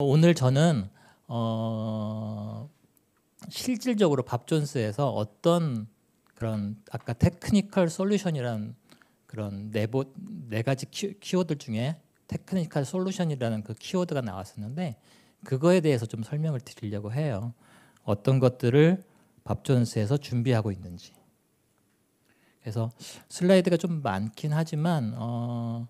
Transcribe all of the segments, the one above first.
오늘 저는 어, 실질적으로 밥존스에서 어떤 그런 아까 테크니컬 솔루션이라는 그런 네보 네 가지 키, 키워드 중에 테크니컬 솔루션이라는 그 키워드가 나왔었는데 그거에 대해서 좀 설명을 드리려고 해요. 어떤 것들을 밥존스에서 준비하고 있는지. 그래서 슬라이드가 좀 많긴 하지만 어,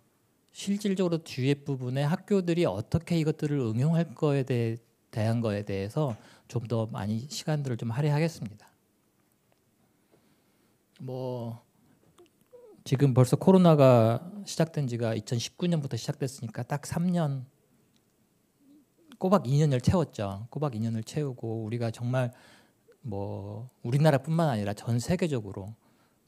실질적으로 뒤에 부분에 학교들이 어떻게 이것들을 응용할 거에 대해 대한 거에 대해서 좀 더 많이 시간들을 좀 할애하겠습니다. 뭐 지금 벌써 코로나가 시작된 지가 2019년부터 시작됐으니까 딱 3년 꼬박 2년을 채웠죠. 꼬박 2년을 채우고 우리가 정말 뭐 우리나라뿐만 아니라 전 세계적으로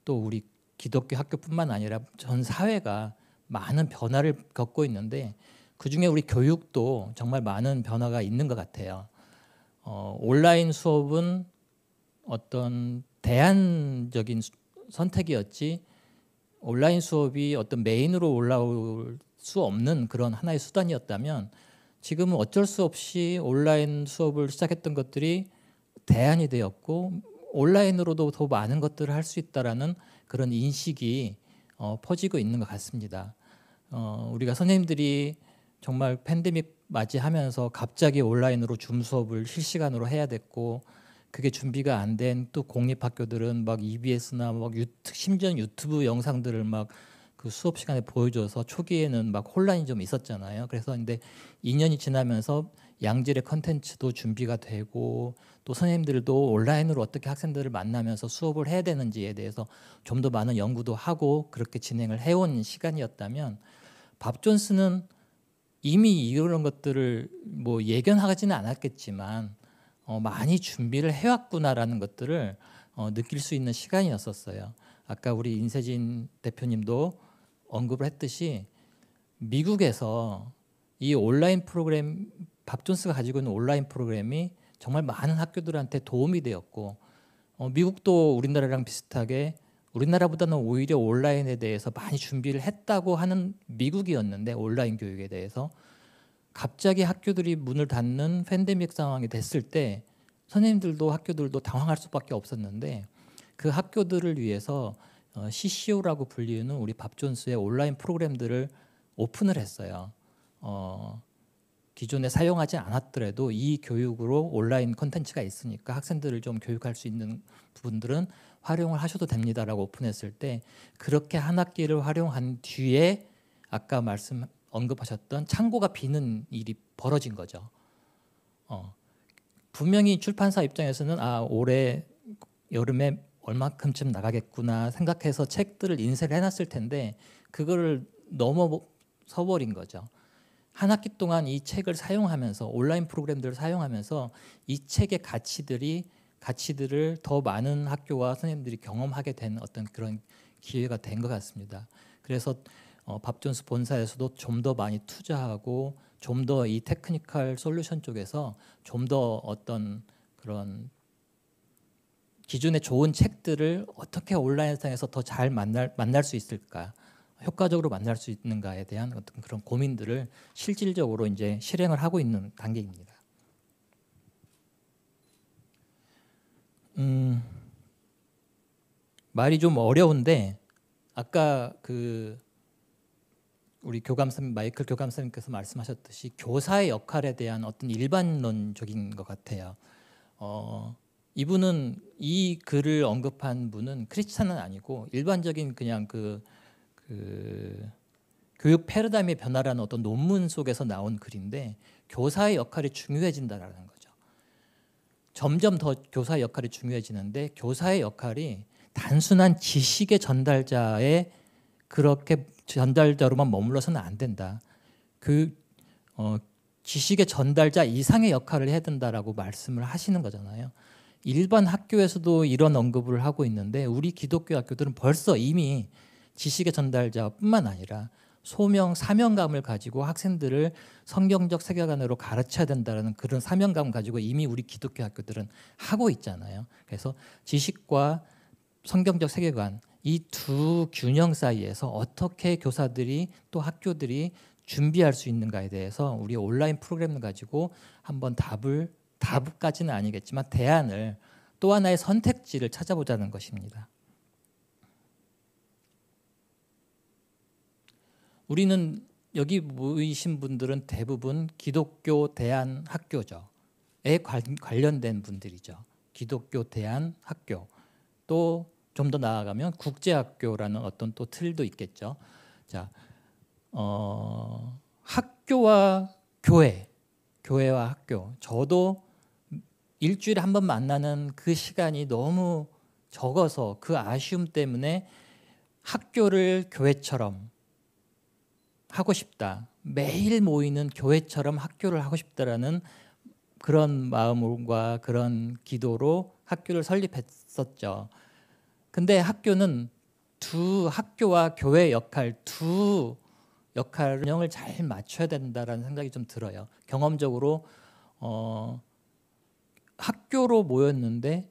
또 우리 기독교 학교뿐만 아니라 전 사회가 많은 변화를 겪고 있는데 그 중에 우리 교육도 정말 많은 변화가 있는 것 같아요. 어, 온라인 수업은 어떤 대안적인 선택이었지 온라인 수업이 어떤 메인으로 올라올 수 없는 그런 하나의 수단이었다면 지금은 어쩔 수 없이 온라인 수업을 시작했던 것들이 대안이 되었고 온라인으로도 더 많은 것들을 할 수 있다라는 그런 인식이 어, 퍼지고 있는 것 같습니다. 어, 우리가 선생님들이 정말 팬데믹 맞이하면서 갑자기 온라인으로 줌 수업을 실시간으로 해야 됐고 그게 준비가 안 된 또 공립 학교들은 막 EBS나 막 유튜, 심지어 유튜브 영상들을 막 그 수업 시간에 보여줘서 초기에는 막 혼란이 좀 있었잖아요. 그래서 근데 2년이 지나면서 양질의 컨텐츠도 준비가 되고 또 선생님들도 온라인으로 어떻게 학생들을 만나면서 수업을 해야 되는지에 대해서 좀 더 많은 연구도 하고 그렇게 진행을 해온 시간이었다면 밥 존스는 이미 이런 것들을 뭐 예견하지는 않았겠지만 어, 많이 준비를 해왔구나라는 것들을 어, 느낄 수 있는 시간이었었어요. 아까 우리 인세진 대표님도 언급을 했듯이 미국에서 이 온라인 프로그램 밥존스가 가지고 있는 온라인 프로그램이 정말 많은 학교들한테 도움이 되었고 어, 미국도 우리나라랑 비슷하게 우리나라보다는 오히려 온라인에 대해서 많이 준비를 했다고 하는 미국이었는데 온라인 교육에 대해서 갑자기 학교들이 문을 닫는 팬데믹 상황이 됐을 때 선생님들도 학교들도 당황할 수밖에 없었는데 그 학교들을 위해서 어, CCO라고 불리는 우리 밥존스의 온라인 프로그램들을 오픈을 했어요. 어, 기존에 사용하지 않았더라도 이 교육으로 온라인 컨텐츠가 있으니까 학생들을 좀 교육할 수 있는 부분들은 활용을 하셔도 됩니다라고 오픈했을 때 그렇게 한 학기를 활용한 뒤에 아까 말씀 언급하셨던 창고가 비는 일이 벌어진 거죠. 어, 분명히 출판사 입장에서는 아 올해 여름에 얼마큼쯤 나가겠구나 생각해서 책들을 인쇄를 해놨을 텐데 그거를 넘어서버린 거죠. 한 학기 동안 이 책을 사용하면서 온라인 프로그램들을 사용하면서 이 책의 가치들이 가치들을 더 많은 학교와 선생님들이 경험하게 된 어떤 그런 기회가 된 것 같습니다. 그래서 어, 밥존스 본사에서도 좀 더 많이 투자하고 좀 더 이 테크니컬 솔루션 쪽에서 좀 더 어떤 그런 기존의 좋은 책들을 어떻게 온라인상에서 더 잘 만날 만날 수 있을까 효과적으로 만날 수 있는가에 대한 어떤 그런 고민들을 실질적으로 이제 실행을 하고 있는 단계입니다. 음, 말이 좀 어려운데 아까 그 우리 교감선 마이클 교감선님께서 말씀하셨듯이 교사의 역할에 대한 어떤 일반론적인 것 같아요. 어, 이분은 이 글을 언급한 분은 크리스찬은 아니고 일반적인 그냥 그그 교육 패러다임의 변화라는 어떤 논문 속에서 나온 글인데 교사의 역할이 중요해진다라는 거죠. 점점 더 교사의 역할이 중요해지는데 교사의 역할이 단순한 지식의 전달자에 그렇게 전달자로만 머물러서는 안 된다. 그 어, 지식의 전달자 이상의 역할을 해야 된다라고 말씀을 하시는 거잖아요. 일반 학교에서도 이런 언급을 하고 있는데 우리 기독교 학교들은 벌써 이미 지식의 전달자뿐만 아니라 소명, 사명감을 가지고 학생들을 성경적 세계관으로 가르쳐야 된다는 그런 사명감을 가지고 이미 우리 기독교 학교들은 하고 있잖아요. 그래서 지식과 성경적 세계관 이 두 균형 사이에서 어떻게 교사들이 또 학교들이 준비할 수 있는가에 대해서 우리 온라인 프로그램을 가지고 한번 답을 답까지는 아니겠지만 대안을 또 하나의 선택지를 찾아보자는 것입니다. 우리는 여기 모이신 분들은 대부분 기독교 대한학교죠. 에 관련된 분들이죠. 기독교 대한학교. 또 좀 더 나아가면 국제학교라는 어떤 또 틀도 있겠죠. 자, 어, 학교와 교회, 교회와 학교. 저도 일주일에 한 번 만나는 그 시간이 너무 적어서 그 아쉬움 때문에 학교를 교회처럼 하고 싶다. 매일 모이는 교회처럼 학교를 하고 싶다라는 그런 마음과 그런 기도로 학교를 설립했었죠. 근데 학교는 두 학교와 교회 역할 두 역할 운영을 잘 맞춰야 된다라는 생각이 좀 들어요. 경험적으로 어, 학교로 모였는데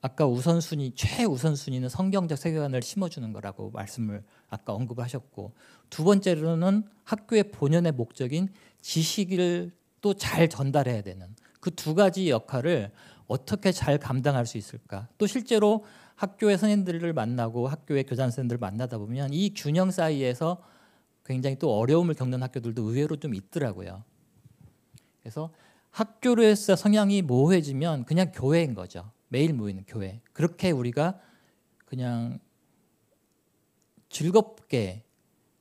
아까 우선순위 최우선순위는 성경적 세계관을 심어주는 거라고 말씀을 아까 언급하셨고 두 번째로는 학교의 본연의 목적인 지식을 또 잘 전달해야 되는 그 두 가지 역할을 어떻게 잘 감당할 수 있을까 또 실제로 학교의 선생님들을 만나고 학교의 교장 선생님들을 만나다 보면 이 균형 사이에서 굉장히 또 어려움을 겪는 학교들도 의외로 좀 있더라고요 그래서 학교로서 성향이 모호해지면 그냥 교회인 거죠 매일 모이는 교회. 그렇게 우리가 그냥 즐겁게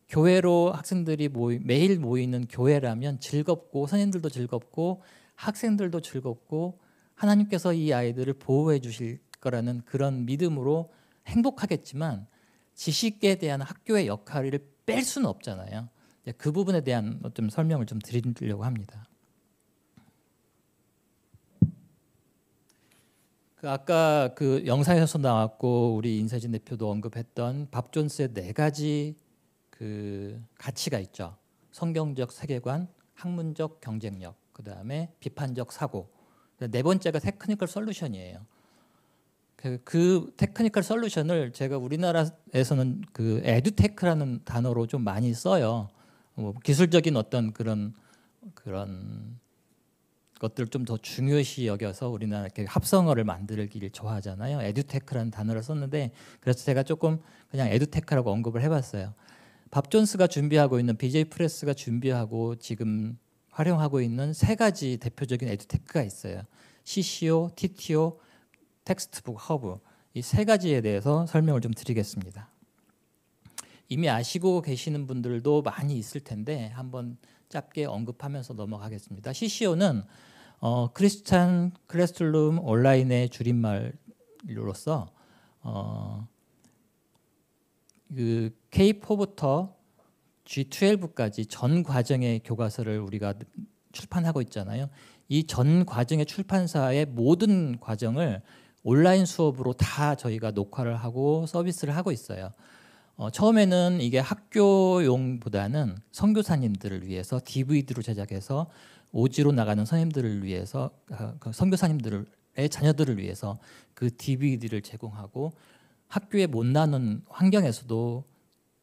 교회로 학생들이 모이, 매일 모이는 교회라면 즐겁고 선생님들도 즐겁고 학생들도 즐겁고 하나님께서 이 아이들을 보호해 주실 거라는 그런 믿음으로 행복하겠지만 지식에 대한 학교의 역할을 뺄 수는 없잖아요. 그 부분에 대한 좀 설명을 좀 드리려고 합니다. 그 아까 그 영상에서 나왔고 우리 인사진 대표도 언급했던 밥 존스의 네 가지 그 가치가 있죠. 성경적 세계관, 학문적 경쟁력, 그 다음에 비판적 사고. 그러니까 네 번째가 테크니컬 솔루션이에요. 그, 그 테크니컬 솔루션을 제가 우리나라에서는 그 에듀테크라는 단어로 좀 많이 써요. 뭐 기술적인 어떤 그런 그런 것들을 좀 더 중요시 여겨서 우리나라 이렇게 합성어를 만들기를 좋아하잖아요. 에듀테크라는 단어를 썼는데 그래서 제가 조금 그냥 에듀테크라고 언급을 해봤어요. 밥 존스가 준비하고 있는 BJ 프레스가 준비하고 지금 활용하고 있는 세 가지 대표적인 에듀테크가 있어요. CCO, TTO, 텍스트북 허브 이 세 가지에 대해서 설명을 좀 드리겠습니다. 이미 아시고 계시는 분들도 많이 있을 텐데 한번 짧게 언급하면서 넘어가겠습니다. CCO는 어, 크리스찬 클래스룸 온라인의 줄임말로서 어, 그 K4부터 G12까지 전 과정의 교과서를 우리가 출판하고 있잖아요. 이 전 과정의 출판사의 모든 과정을 온라인 수업으로 다 저희가 녹화를 하고 서비스를 하고 있어요. 어, 처음에는 이게 학교용보다는 선교사님들을 위해서 DVD로 제작해서 오지로 나가는 선생님들을 위해서 아, 그 선교사님들의 자녀들을 위해서 그 DVD를 제공하고 학교에 못 나는 환경에서도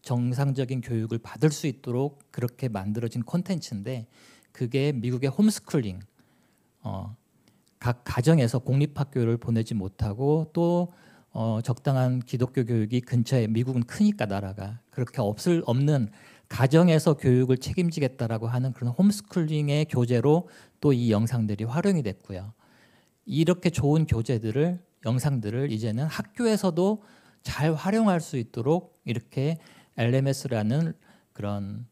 정상적인 교육을 받을 수 있도록 그렇게 만들어진 콘텐츠인데 그게 미국의 홈스쿨링 어, 각 가정에서 공립학교를 보내지 못하고 또 어, 적당한 기독교 교육이 근처에 미국은 크니까 나라가 그렇게 없을 없는 가정에서 교육을 책임지겠다라고 하는 그런 홈스쿨링의 교재로 또 이 영상들이 활용이 됐고요. 이렇게 좋은 교재들을 영상들을 이제는 학교에서도 잘 활용할 수 있도록 이렇게 LMS라는 그런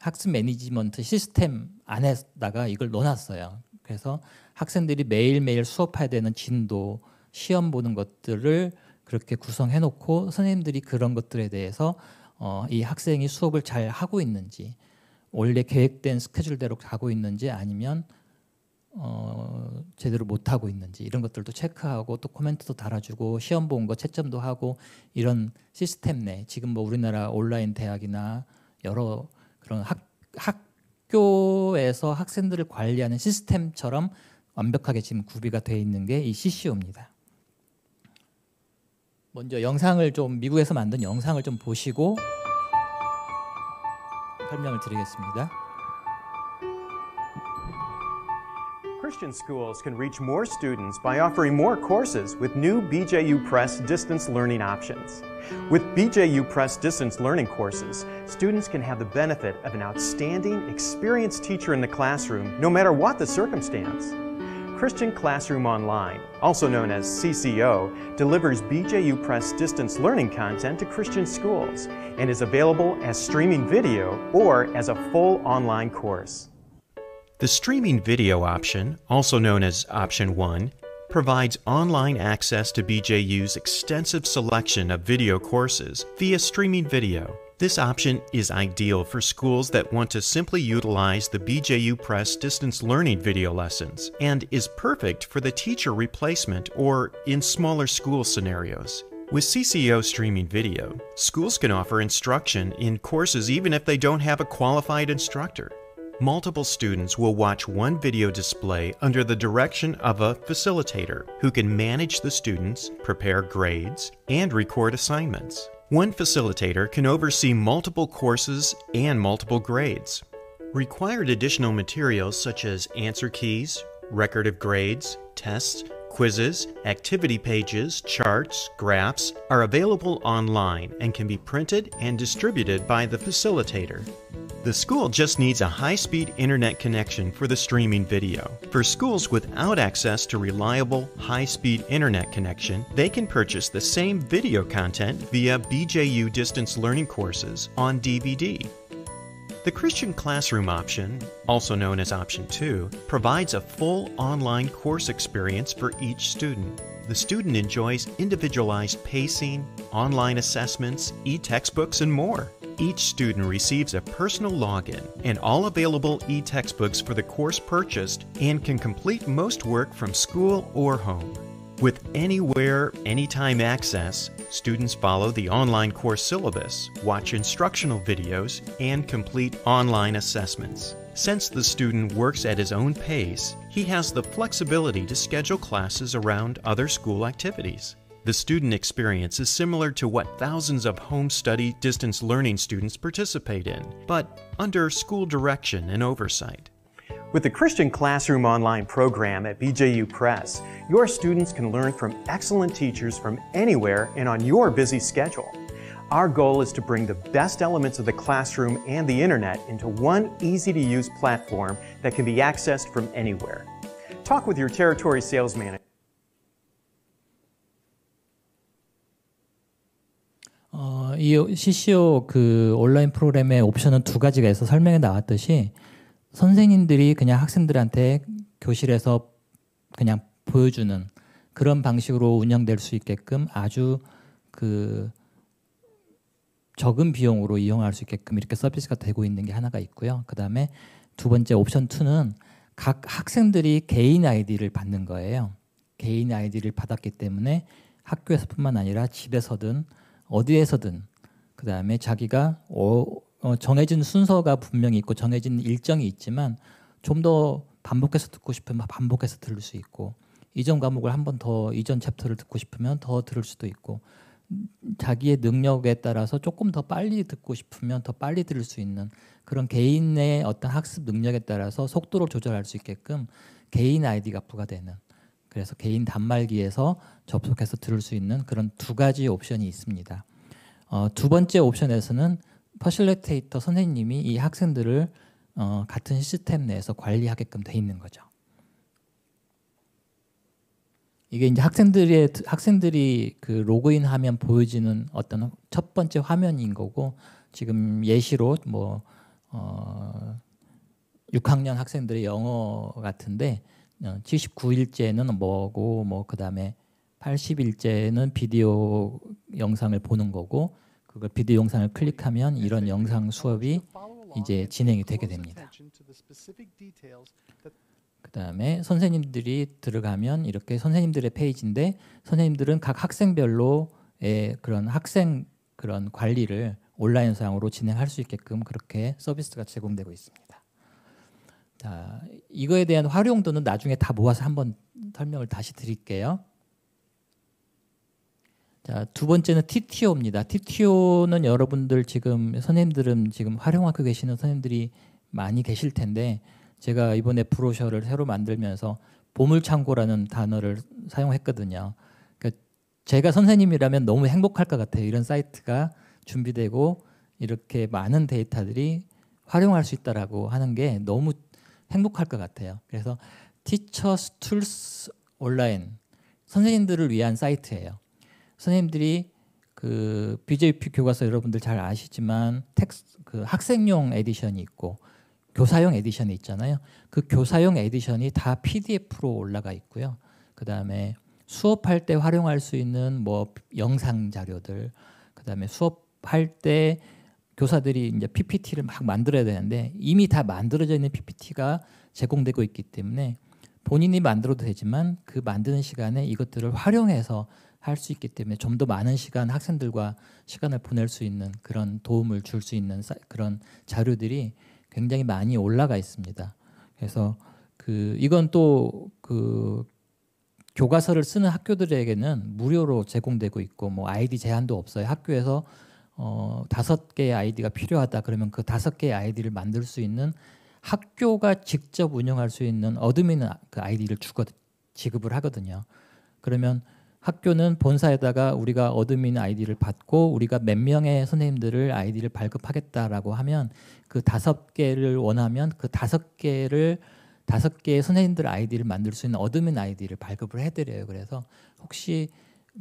학습 매니지먼트 시스템 안에다가 이걸 넣어놨어요. 그래서 학생들이 매일매일 수업해야 되는 진도, 시험 보는 것들을 그렇게 구성해놓고 선생님들이 그런 것들에 대해서 어, 이 학생이 수업을 잘 하고 있는지 원래 계획된 스케줄대로 가고 있는지 아니면 어, 제대로 못 하고 있는지 이런 것들도 체크하고 또 코멘트도 달아주고 시험 본 거 채점도 하고 이런 시스템 내 지금 뭐 우리나라 온라인 대학이나 여러 그런 학, 학교에서 학생들을 관리하는 시스템처럼 완벽하게 지금 구비가 되어 있는 게 이 CCO입니다. 먼저 영상을 좀 미국에서 만든 영상을 좀 보시고 설명을 드리겠습니다. Christian schools can reach more students by offering more courses with new BJU Press distance learning options. With BJU Press distance learning courses, students can have the benefit of an outstanding, experienced teacher in the classroom no matter what the circumstance. Christian Classroom Online, also known as CCO, delivers BJU Press distance learning content to Christian schools and is available as streaming video or as a full online course. The streaming video option, also known as Option 1, provides online access to BJU's extensive selection of video courses via streaming video. This option is ideal for schools that want to simply utilize the BJU Press distance learning video lessons and is perfect for the teacher replacement or in smaller school scenarios. With CCO streaming video, schools can offer instruction in courses even if they don't have a qualified instructor. Multiple students will watch one video display under the direction of a facilitator who can manage the students, prepare grades, and record assignments. One facilitator can oversee multiple courses and multiple grades. Required additional materials such as answer keys, record of grades, tests, Quizzes, activity pages, charts, graphs are available online and can be printed and distributed by the facilitator. The school just needs a high-speed internet connection for the streaming video. For schools without access to reliable, high-speed internet connection, they can purchase the same video content via BJU distance learning courses on DVD. The Christian Classroom option, also known as Option 2, provides a full online course experience for each student. The student enjoys individualized pacing, online assessments, e-textbooks, and more. Each student receives a personal login and all available e-textbooks for the course purchased and can complete most work from school or home. With anywhere, anytime access, students follow the online course syllabus, watch instructional videos, and complete online assessments. Since the student works at his own pace, he has the flexibility to schedule classes around other school activities. The student experience is similar to what thousands of home study distance learning students participate in, but under school direction and oversight. With the Christian Classroom Online program at BJU Press, your students can learn from excellent teachers from anywhere and on your busy schedule. Our goal is to bring the best elements of the classroom and the internet into one easy-to-use platform that can be accessed from anywhere. Talk with your territory sales manager. 어, 이 CCO 그 온라인 프로그램의 옵션은 두 가지가 있어 설명에 나왔듯이 선생님들이 그냥 학생들한테 교실에서 그냥 보여주는 그런 방식으로 운영될 수 있게끔 아주 그 적은 비용으로 이용할 수 있게끔 이렇게 서비스가 되고 있는 게 하나가 있고요. 그 다음에 두 번째 옵션 2는 각 학생들이 개인 아이디를 받는 거예요. 개인 아이디를 받았기 때문에 학교에서뿐만 아니라 집에서든 어디에서든 그 다음에 자기가 어, 어, 정해진 순서가 분명히 있고 정해진 일정이 있지만 좀 더 반복해서 듣고 싶으면 반복해서 들을 수 있고 이전 과목을 한 번 더 이전 챕터를 듣고 싶으면 더 들을 수도 있고 자기의 능력에 따라서 조금 더 빨리 듣고 싶으면 더 빨리 들을 수 있는 그런 개인의 어떤 학습 능력에 따라서 속도를 조절할 수 있게끔 개인 아이디가 부과되는 그래서 개인 단말기에서 접속해서 들을 수 있는 그런 두 가지 옵션이 있습니다. 어, 두 번째 옵션에서는 퍼실레테이터 선생님이 이 학생들을 어, 같은 시스템 내에서 관리하게끔 돼 있는 거죠. 이게 이제 학생들의 학생들이 그 로그인하면 보여지는 어떤 첫 번째 화면인 거고 지금 예시로 뭐 어, 6학년 학생들의 영어 같은데 79일째는 어, 뭐고 뭐 그다음에 80일째는 비디오 영상을 보는 거고 그걸 비디오 영상을 클릭하면 이런 영상 수업이 이제 진행이 되게 됩니다. 그 다음에 선생님들이 들어가면 이렇게 선생님들의 페이지인데 선생님들은 각 학생별로의 그런 학생 그런 관리를 온라인상으로 진행할 수 있게끔 그렇게 서비스가 제공되고 있습니다. 자, 이거에 대한 활용도는 나중에 다 모아서 한번 설명을 다시 드릴게요. 자, 두 번째는 TTO입니다. TTO는 여러분들 지금 선생님들은 지금 활용하고 계시는 선생님들이 많이 계실 텐데 제가 이번에 브로셔를 새로 만들면서 보물창고라는 단어를 사용했거든요. 그러니까 제가 선생님이라면 너무 행복할 것 같아요. 이런 사이트가 준비되고 이렇게 많은 데이터들이 활용할 수 있다라고 하는 게 너무 행복할 것 같아요. 그래서 Teachers Tools Online 선생님들을 위한 사이트예요. 선생님들이 그 BJP 교과서 여러분들 잘 아시지만 텍스 그 학생용 에디션이 있고 교사용 에디션이 있잖아요. 그 교사용 에디션이 다 PDF로 올라가 있고요. 그다음에 수업할 때 활용할 수 있는 뭐 영상 자료들, 그다음에 수업할 때 교사들이 이제 PPT를 막 만들어야 되는데 이미 다 만들어져 있는 PPT가 제공되고 있기 때문에 본인이 만들어도 되지만 그 만드는 시간에 이것들을 활용해서 할수 있기 때문에 좀 더 많은 시간 학생들과 시간을 보낼 수 있는 그런 도움을 줄 수 있는 그런 자료들이 굉장히 많이 올라가 있습니다. 그래서 그 이건 또 그 교과서를 쓰는 학교들에게는 무료로 제공되고 있고 뭐 아이디 제한도 없어요. 학교에서 어 다섯 개의 아이디가 필요하다 그러면 그 다섯 개의 아이디를 만들 수 있는 학교가 직접 운영할 수 있는 어드민 그 아이디를 주거 지급을 하거든요. 그러면 학교는 본사에다가 우리가 어드민 아이디를 받고 우리가 몇 명의 선생님들을 아이디를 발급하겠다라고 하면 그 다섯 개를 원하면 그 다섯 개를 다섯 개의 선생님들 아이디를 만들 수 있는 어드민 아이디를 발급을 해드려요. 그래서 혹시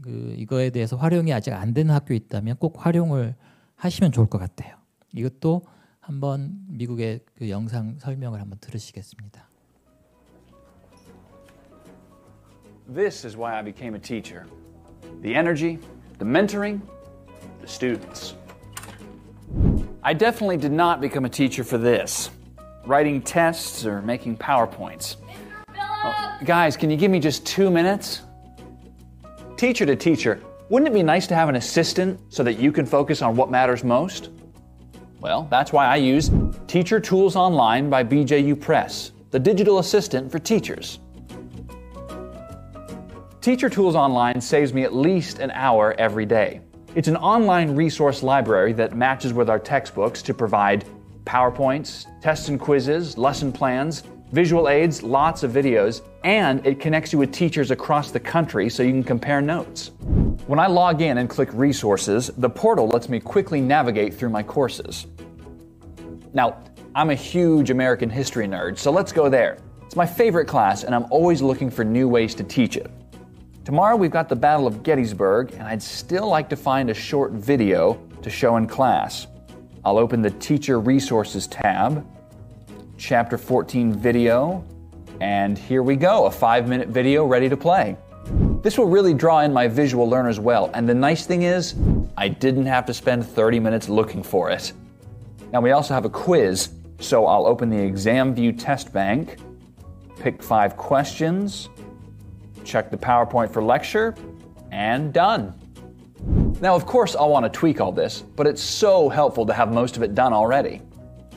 그 이거에 대해서 활용이 아직 안 되는 학교 있다면 꼭 활용을 하시면 좋을 것 같아요. 이것도 한번 미국의 그 영상 설명을 한번 들으시겠습니다. This is why I became a teacher. The energy, the mentoring, the students. I definitely did not become a teacher for this. Writing tests or making PowerPoints. Oh, guys, can you give me just two minutes? Teacher to teacher, wouldn't it be nice to have an assistant so that you can focus on what matters most? Well, that's why I use Teacher Tools Online by BJU Press, the digital assistant for teachers. Teacher Tools Online saves me at least an hour every day. It's an online resource library that matches with our textbooks to provide PowerPoints, tests and quizzes, lesson plans, visual aids, lots of videos, and it connects you with teachers across the country so you can compare notes. When I log in and click Resources, the portal lets me quickly navigate through my courses. Now, I'm a huge American history nerd, so let's go there. It's my favorite class, and I'm always looking for new ways to teach it. Tomorrow we've got the Battle of Gettysburg, and I'd still like to find a short video to show in class. I'll open the Teacher Resources tab, Chapter 14 video, and here we go a five minute video ready to play. This will really draw in my visual learners well, and the nice thing is, I didn't have to spend 30 minutes looking for it. Now we also have a quiz, so I'll open the Exam View Test Bank, pick five questions, check the PowerPoint for lecture, and done. Now, of course, I'll want to tweak all this, but it's so helpful to have most of it done already.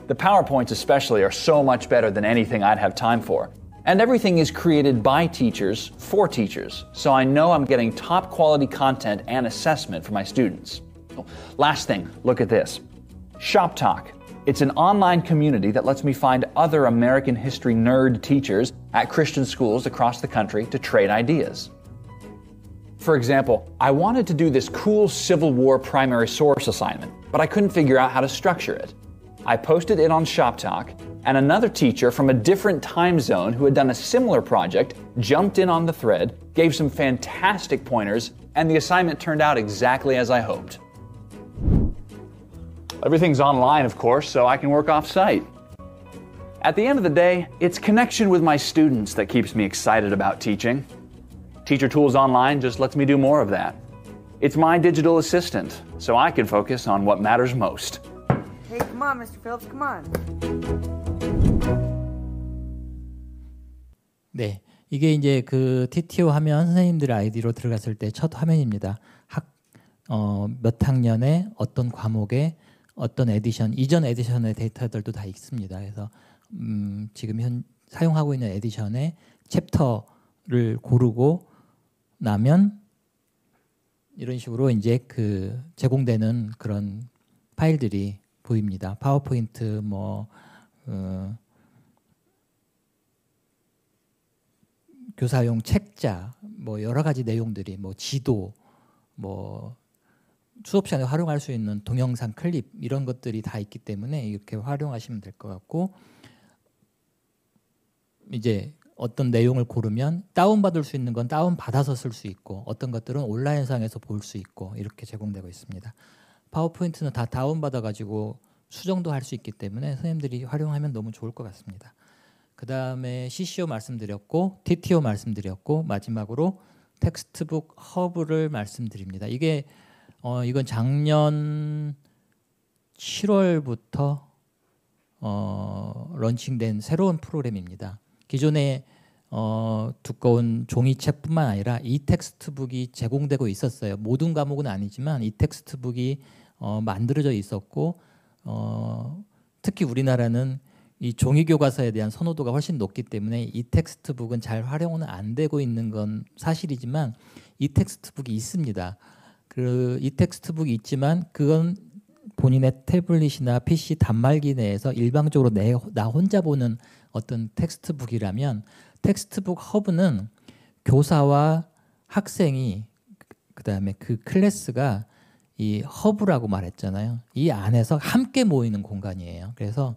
The PowerPoints, especially, are so much better than anything I'd have time for. And everything is created by teachers for teachers, so I know I'm getting top quality content and assessment for my students. Last thing, look at this. Shop Talk, it's an online community that lets me find other American history nerd teachers at Christian schools across the country to trade ideas. For example, I wanted to do this cool Civil War primary source assignment, but I couldn't figure out how to structure it. I posted it on ShopTalk, and another teacher from a different time zone who had done a similar project jumped in on the thread, gave some fantastic pointers, and the assignment turned out exactly as I hoped. Everything's online, of course, so I can work off site. At the end of the day, it's connection with my students that keeps me excited about teaching. Teacher Tools Online just lets me do more of that. It's my digital assistant, so I can focus on what matters most. Hey, come on, Mr. Phillips, come on. 네, 이게 이제 그 TTO 화면 선생님들 아이디로 들어갔을 때 첫 화면입니다. 학, 어, 몇 학년에 어떤 과목에 어떤 에디션 이전 에디션의 데이터들도 다 있습니다. 그래서 음, 지금 현 사용하고 있는 에디션의 챕터를 고르고 나면 이런 식으로 이제 그 제공되는 그런 파일들이 보입니다. 파워포인트 뭐 어, 교사용 책자 뭐 여러 가지 내용들이 뭐 지도 뭐 수업 시간에 활용할 수 있는 동영상 클립 이런 것들이 다 있기 때문에 이렇게 활용하시면 될 것 같고 이제 어떤 내용을 고르면 다운받을 수 있는 건 다운받아서 쓸 수 있고 어떤 것들은 온라인상에서 볼 수 있고 이렇게 제공되고 있습니다. 파워포인트는 다 다운받아 가지고 수정도 할 수 있기 때문에 선생님들이 활용하면 너무 좋을 것 같습니다. 그 다음에 CCO 말씀드렸고 TTO 말씀드렸고 마지막으로 텍스트북 허브를 말씀드립니다. 이게 어, 이건 작년 7월부터 어, 런칭된 새로운 프로그램입니다. 기존에 어, 두꺼운 종이책뿐만 아니라 이 텍스트북이 제공되고 있었어요. 모든 과목은 아니지만 이 텍스트북이 어, 만들어져 있었고 어, 특히 우리나라는 이 종이 교과서에 대한 선호도가 훨씬 높기 때문에 이 텍스트북은 잘 활용은 안 되고 있는 건 사실이지만 이 텍스트북이 있습니다. 그이 텍스트북이 있지만 그건 본인의 태블릿이나 PC 단말기 내에서 일방적으로 내, 나 혼자 보는 어떤 텍스트북이라면 텍스트북 허브는 교사와 학생이 그다음에 그 클래스가 이 허브라고 말했잖아요. 이 안에서 함께 모이는 공간이에요. 그래서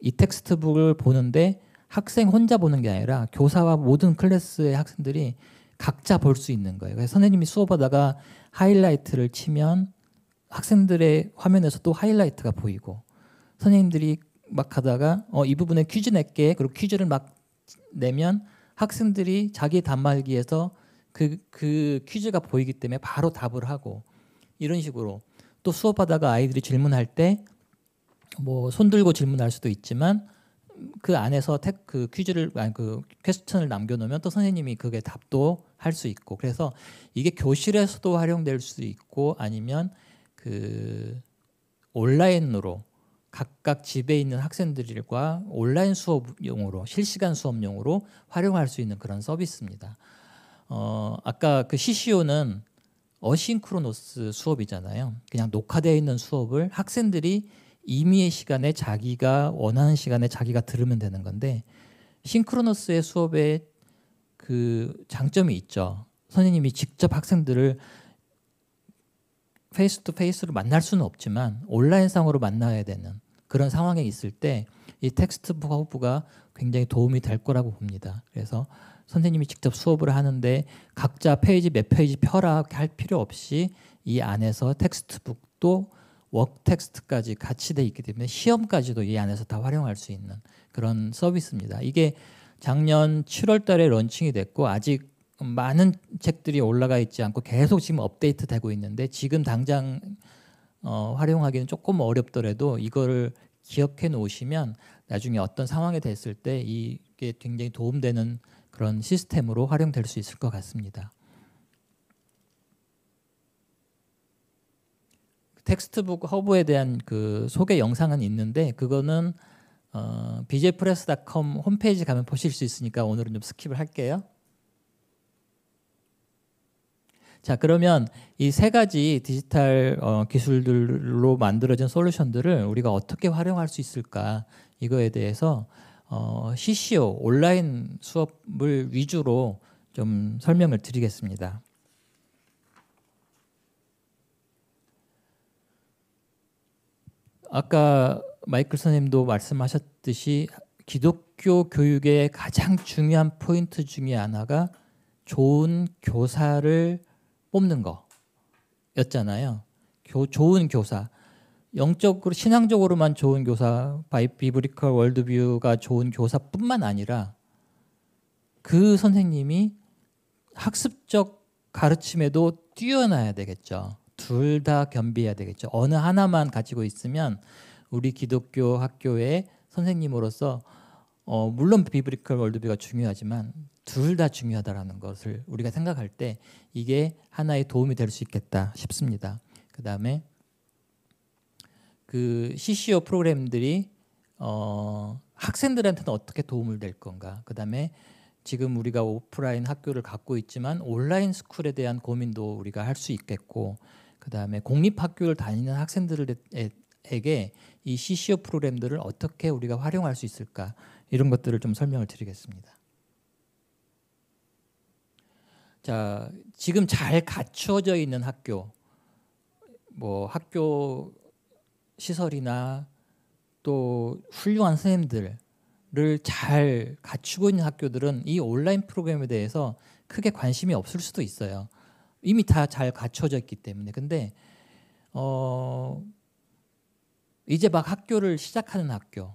이 텍스트북을 보는데 학생 혼자 보는 게 아니라 교사와 모든 클래스의 학생들이 각자 볼 수 있는 거예요. 그래서 선생님이 수업하다가 하이라이트를 치면 학생들의 화면에서 또 하이라이트가 보이고 선생님들이 막 하다가 어, 이 부분에 퀴즈 낼게 그리고 퀴즈를 막 내면 학생들이 자기 단말기에서 그, 그 퀴즈가 보이기 때문에 바로 답을 하고 이런 식으로 또 수업하다가 아이들이 질문할 때 뭐 손들고 질문할 수도 있지만 그 안에서 태, 그 퀴즈를 아니 그 퀘스천을 남겨놓으면 또 선생님이 그게 답도 할 수 있고 그래서 이게 교실에서도 활용될 수 있고 아니면 그 온라인으로 각각 집에 있는 학생들과 온라인 수업용으로 실시간 수업용으로 활용할 수 있는 그런 서비스입니다. 어, 아까 그 CCO는 어싱크로노스 수업이잖아요. 그냥 녹화되어 있는 수업을 학생들이 임의의 시간에 자기가 원하는 시간에 자기가 들으면 되는 건데 싱크로너스의 수업에 그 장점이 있죠. 선생님이 직접 학생들을 페이스 투 페이스로 만날 수는 없지만 온라인상으로 만나야 되는 그런 상황에 있을 때 이 텍스트북 허브가 굉장히 도움이 될 거라고 봅니다. 그래서 선생님이 직접 수업을 하는데 각자 페이지 몇 페이지 펴라 할 필요 없이 이 안에서 텍스트북도 워크텍스트까지 같이 돼 있기 때문에 시험까지도 이 안에서 다 활용할 수 있는 그런 서비스입니다. 이게 작년 7월 달에 런칭이 됐고 아직 많은 책들이 올라가 있지 않고 계속 지금 업데이트 되고 있는데 지금 당장 어, 활용하기는 조금 어렵더라도 이거를 기억해 놓으시면 나중에 어떤 상황에 됐을 때 이게 굉장히 도움되는 그런 시스템으로 활용될 수 있을 것 같습니다. 텍스트북 허브에 대한 그 소개 영상은 있는데 그거는 어, bjpress.com 홈페이지 가면 보실 수 있으니까 오늘은 좀 스킵을 할게요. 자 그러면 이 세 가지 디지털 어, 기술들로 만들어진 솔루션들을 우리가 어떻게 활용할 수 있을까 이거에 대해서 어, CCO 온라인 수업을 위주로 좀 설명을 드리겠습니다. 아까 마이클 선생님도 말씀하셨듯이 기독교 교육의 가장 중요한 포인트 중의 하나가 좋은 교사를 뽑는 거였잖아요. 교, 좋은 교사. 영적으로 신앙적으로만 좋은 교사, 바이 비브리컬 월드뷰가 좋은 교사뿐만 아니라 그 선생님이 학습적 가르침에도 뛰어나야 되겠죠. 둘다 겸비해야 되겠죠. 어느 하나만 가지고 있으면 우리 기독교 학교의 선생님으로서 어, 물론 비브리컬 월드뷰가 중요하지만 둘 다 중요하다라는 것을 우리가 생각할 때 이게 하나의 도움이 될 수 있겠다 싶습니다. 그 다음에 그 CCO 프로그램들이 어, 학생들한테는 어떻게 도움을 될 건가? 그 다음에 지금 우리가 오프라인 학교를 갖고 있지만 온라인 스쿨에 대한 고민도 우리가 할 수 있겠고 그 다음에 공립학교를 다니는 학생들에게 이 CCO 프로그램들을 어떻게 우리가 활용할 수 있을까 이런 것들을 좀 설명을 드리겠습니다. 자, 지금 잘 갖춰져 있는 학교, 뭐 학교 시설이나 또 훌륭한 선생님들을 잘 갖추고 있는 학교들은 이 온라인 프로그램에 대해서 크게 관심이 없을 수도 있어요. 이미 다 잘 갖춰져 있기 때문에 근데 어 이제 막 학교를 시작하는 학교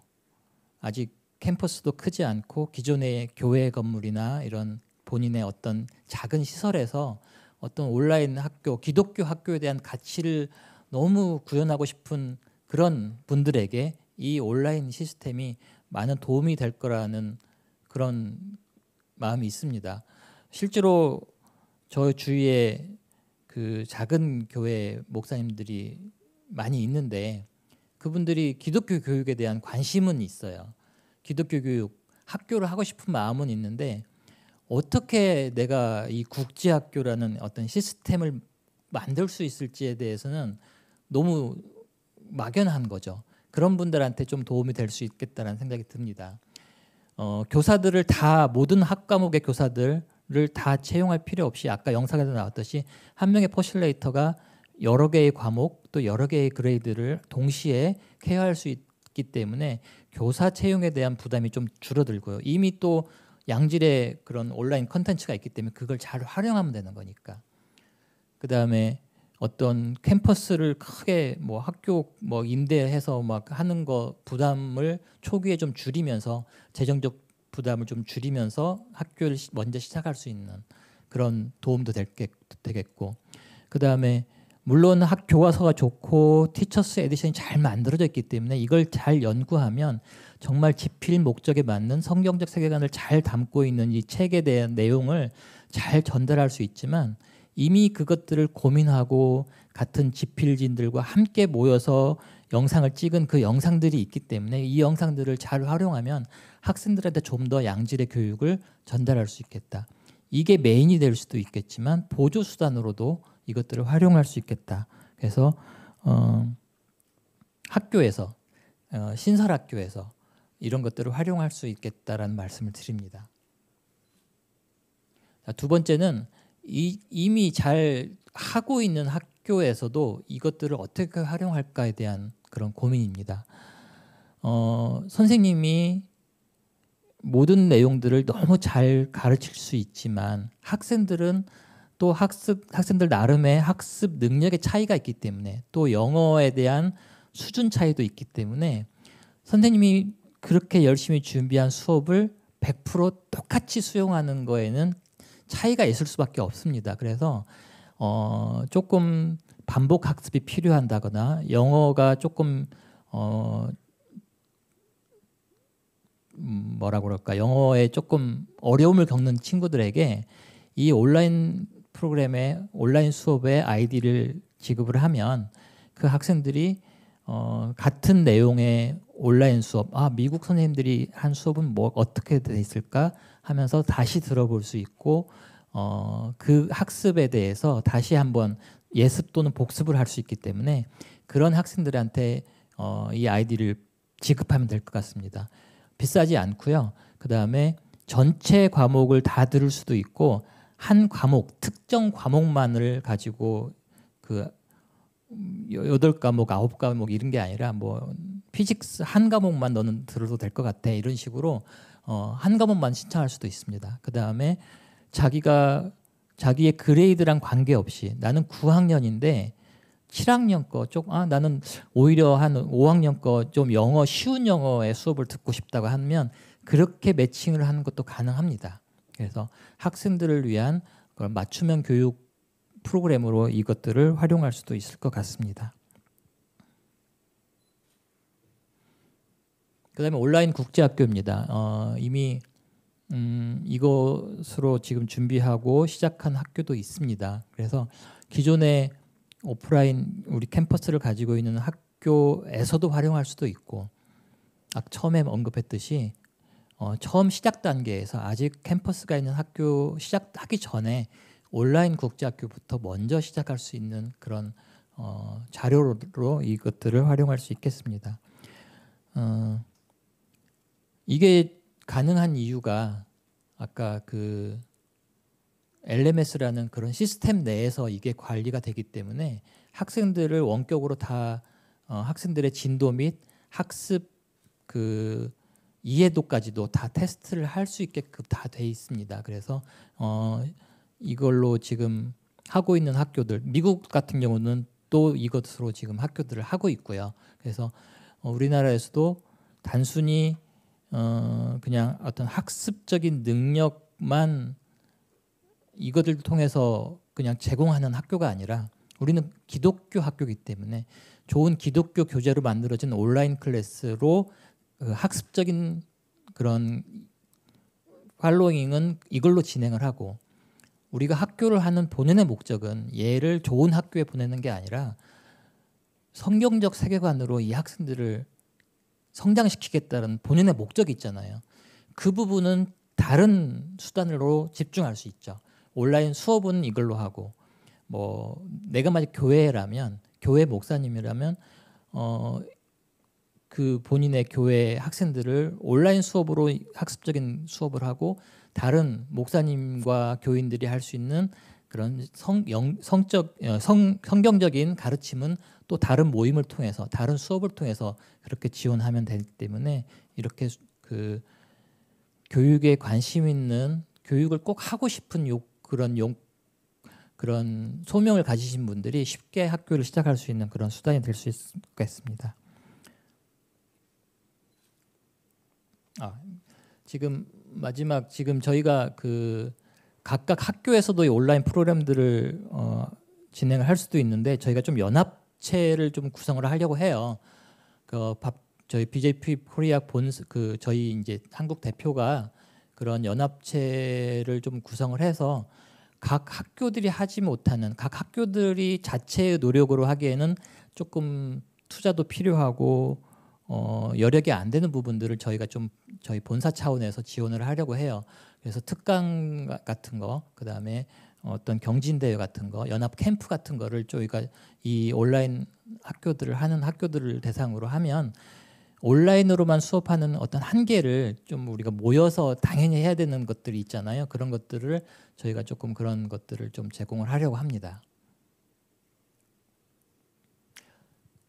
아직 캠퍼스도 크지 않고 기존의 교회 건물이나 이런 본인의 어떤 작은 시설에서 어떤 온라인 학교 기독교 학교에 대한 가치를 너무 구현하고 싶은 그런 분들에게 이 온라인 시스템이 많은 도움이 될 거라는 그런 마음이 있습니다. 실제로 저 주위에 그 작은 교회 목사님들이 많이 있는데 그분들이 기독교 교육에 대한 관심은 있어요. 기독교 교육 학교를 하고 싶은 마음은 있는데 어떻게 내가 이 국제학교라는 어떤 시스템을 만들 수 있을지에 대해서는 너무 막연한 거죠. 그런 분들한테 좀 도움이 될 수 있겠다는 생각이 듭니다. 어, 교사들을 다 모든 학과목의 교사들 를다 채용할 필요 없이 아까 영상에도 나왔듯이 한 명의 포실레이터가 여러 개의 과목 또 여러 개의 그레이드를 동시에 케어할 수 있기 때문에 교사 채용에 대한 부담이 좀 줄어들고요. 이미 또 양질의 그런 온라인 컨텐츠가 있기 때문에 그걸 잘 활용하면 되는 거니까. 그 다음에 어떤 캠퍼스를 크게 뭐 학교 뭐 임대해서 막 하는 거 부담을 초기에 좀 줄이면서 재정적 부담을 좀 줄이면서 학교를 먼저 시작할 수 있는 그런 도움도 되겠고 그 다음에 물론 학 교과서가 좋고 티처스 에디션이 잘 만들어져 있기 때문에 이걸 잘 연구하면 정말 지필 목적에 맞는 성경적 세계관을 잘 담고 있는 이 책에 대한 내용을 잘 전달할 수 있지만 이미 그것들을 고민하고 같은 지필진들과 함께 모여서 영상을 찍은 그 영상들이 있기 때문에 이 영상들을 잘 활용하면 학생들한테 좀 더 양질의 교육을 전달할 수 있겠다. 이게 메인이 될 수도 있겠지만 보조 수단으로도 이것들을 활용할 수 있겠다. 그래서 어, 학교에서 어, 신설 학교에서 이런 것들을 활용할 수 있겠다라는 말씀을 드립니다. 자, 두 번째는 이, 이미 잘 하고 있는 학교에서도 이것들을 어떻게 활용할까에 대한 그런 고민입니다. 어, 선생님이 모든 내용들을 너무 잘 가르칠 수 있지만 학생들은 또 학습 학생들 나름의 학습 능력의 차이가 있기 때문에 또 영어에 대한 수준 차이도 있기 때문에 선생님이 그렇게 열심히 준비한 수업을 100% 똑같이 수용하는 거에는 차이가 있을 수밖에 없습니다. 그래서 어 조금 반복 학습이 필요한다거나 영어가 조금 어 뭐라 그럴까 영어에 조금 어려움을 겪는 친구들에게 이 온라인 프로그램에 온라인 수업에 아이디를 지급을 하면 그 학생들이 어, 같은 내용의 온라인 수업, 아 미국 선생님들이 한 수업은 뭐 어떻게 돼 있을까 하면서 다시 들어볼 수 있고 어, 그 학습에 대해서 다시 한번 예습 또는 복습을 할 수 있기 때문에 그런 학생들한테 어, 이 아이디를 지급하면 될 것 같습니다. 비싸지 않고요. 그 다음에 전체 과목을 다 들을 수도 있고 한 과목 특정 과목만을 가지고 그 여덟 과목 아홉 과목 이런 게 아니라 뭐 피직스 한 과목만 너는 들어도 될 것 같아 이런 식으로 어, 한 과목만 신청할 수도 있습니다. 그 다음에 자기가 자기의 그레이드랑 관계없이 나는 9학년인데 7학년 거 쪽, 아 나는 오히려 한 5학년 거 좀 영어 쉬운 영어의 수업을 듣고 싶다고 하면 그렇게 매칭을 하는 것도 가능합니다. 그래서 학생들을 위한 그런 맞춤형 교육 프로그램으로 이것들을 활용할 수도 있을 것 같습니다. 그다음에 온라인 국제학교입니다. 어, 이미 음, 이것으로 지금 준비하고 시작한 학교도 있습니다. 그래서 기존에 오프라인 우리 캠퍼스를 가지고 있는 학교에서도 활용할 수도 있고 아 처음에 언급했듯이 어, 처음 시작 단계에서 아직 캠퍼스가 있는 학교 시작하기 전에 온라인 국제학교부터 먼저 시작할 수 있는 그런 어, 자료로 이것들을 활용할 수 있겠습니다. 어, 이게 가능한 이유가 아까 그 LMS라는 그런 시스템 내에서 이게 관리가 되기 때문에 학생들을 원격으로 다 어, 학생들의 진도 및 학습 그 이해도까지도 다 테스트를 할 수 있게끔 그 다돼 있습니다. 그래서 어, 이걸로 지금 하고 있는 학교들 미국 같은 경우는 또 이것으로 지금 학교들을 하고 있고요. 그래서 어, 우리나라에서도 단순히 어, 그냥 어떤 학습적인 능력만 이것들을 통해서 그냥 제공하는 학교가 아니라 우리는 기독교 학교이기 때문에 좋은 기독교 교재로 만들어진 온라인 클래스로 그 학습적인 그런 팔로잉은 이걸로 진행을 하고 우리가 학교를 하는 본연의 목적은 얘를 좋은 학교에 보내는 게 아니라 성경적 세계관으로 이 학생들을 성장시키겠다는 본연의 목적이 있잖아요. 그 부분은 다른 수단으로 집중할 수 있죠. 온라인 수업은 이걸로 하고 뭐 내가 만약 교회라면 교회 목사님이라면 어 그 본인의 교회 학생들을 온라인 수업으로 학습적인 수업을 하고 다른 목사님과 교인들이 할 수 있는 그런 성, 영, 성적 어, 성, 성경적인 가르침은 또 다른 모임을 통해서 다른 수업을 통해서 그렇게 지원하면 되기 때문에 이렇게 그 교육에 관심 있는 교육을 꼭 하고 싶은 욕 그런 용 그런 소명을 가지신 분들이 쉽게 학교를 시작할 수 있는 그런 수단이 될 수 있겠습니다. 아, 지금 마지막 지금 저희가 그 각각 학교에서도 이 온라인 프로그램들을 어, 진행을 할 수도 있는데 저희가 좀 연합체를 좀 구성을 하려고 해요. 그 밥, 저희 BJP 코리아 본그 저희 이제 한국 대표가 그런 연합체를 좀 구성을 해서 각 학교들이 하지 못하는 각 학교들이 자체의 노력으로 하기에는 조금 투자도 필요하고 어, 여력이 안 되는 부분들을 저희가 좀 저희 본사 차원에서 지원을 하려고 해요. 그래서 특강 같은 거, 그 다음에 어떤 경진대회 같은 거, 연합 캠프 같은 거를 저희가 이 온라인 학교들을 하는 학교들을 대상으로 하면 온라인으로만 수업하는 어떤 한계를 좀 우리가 모여서 당연히 해야 되는 것들이 있잖아요. 그런 것들을 저희가 조금 그런 것들을 좀 제공을 하려고 합니다.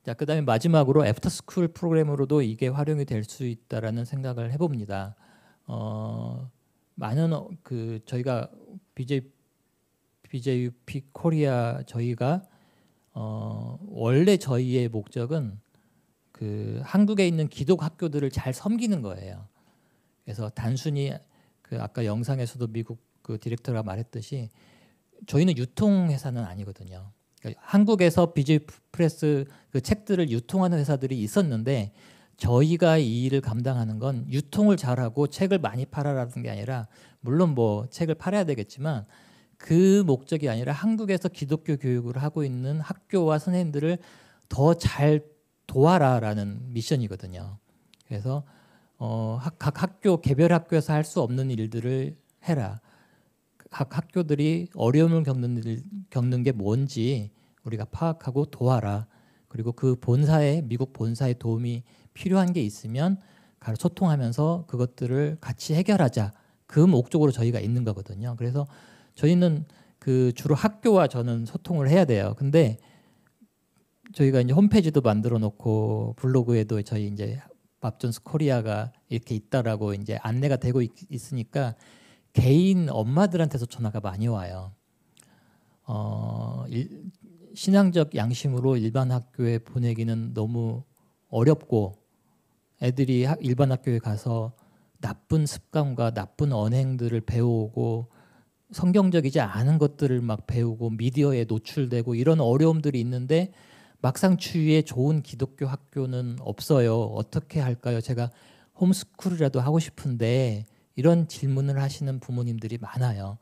자, 그다음에 마지막으로 애프터 스쿨 프로그램으로도 이게 활용이 될 수 있다라는 생각을 해 봅니다. 어, 많은 어, 그 저희가 BJ BJP 코리아 저희가 어, 원래 저희의 목적은 그 한국에 있는 기독 학교들을 잘 섬기는 거예요. 그래서 단순히 그 아까 영상에서도 미국 그 디렉터가 말했듯이 저희는 유통 회사는 아니거든요. 그러니까 한국에서 비즈 프레스 그 책들을 유통하는 회사들이 있었는데 저희가 이 일을 감당하는 건 유통을 잘하고 책을 많이 팔아라는 게 아니라 물론 뭐 책을 팔아야 되겠지만 그 목적이 아니라 한국에서 기독교 교육을 하고 있는 학교와 선생님들을 더잘 도와라라는 미션이거든요. 그래서 어, 각 학교 개별 학교에서 할 수 없는 일들을 해라. 각 학교들이 어려움을 겪는 일, 겪는 게 뭔지 우리가 파악하고 도와라. 그리고 그 본사에 미국 본사의 도움이 필요한 게 있으면 소통하면서 그것들을 같이 해결하자. 그 목적으로 저희가 있는 거거든요. 그래서 저희는 그 주로 학교와 저는 소통을 해야 돼요. 근데 저희가 이제 홈페이지도 만들어 놓고 블로그에도 저희 이제 밥존스 코리아가 이렇게 있다라고 이제 안내가 되고 있, 으니까 개인 엄마들한테서 전화가 많이 와요. 어, 일, 신앙적 양심으로 일반 학교에 보내기는 너무 어렵고 애들이 학, 일반 학교에 가서 나쁜 습관과 나쁜 언행들을 배우고 성경적이지 않은 것들을 막 배우고 미디어에 노출되고 이런 어려움들이 있는데 막상 추위에 좋은 기독교 학교는 없어요. 어떻게 할까요? 제가 홈스쿨이라도 하고 싶은데 이런 질문을 하시는 부모님들이 많아요.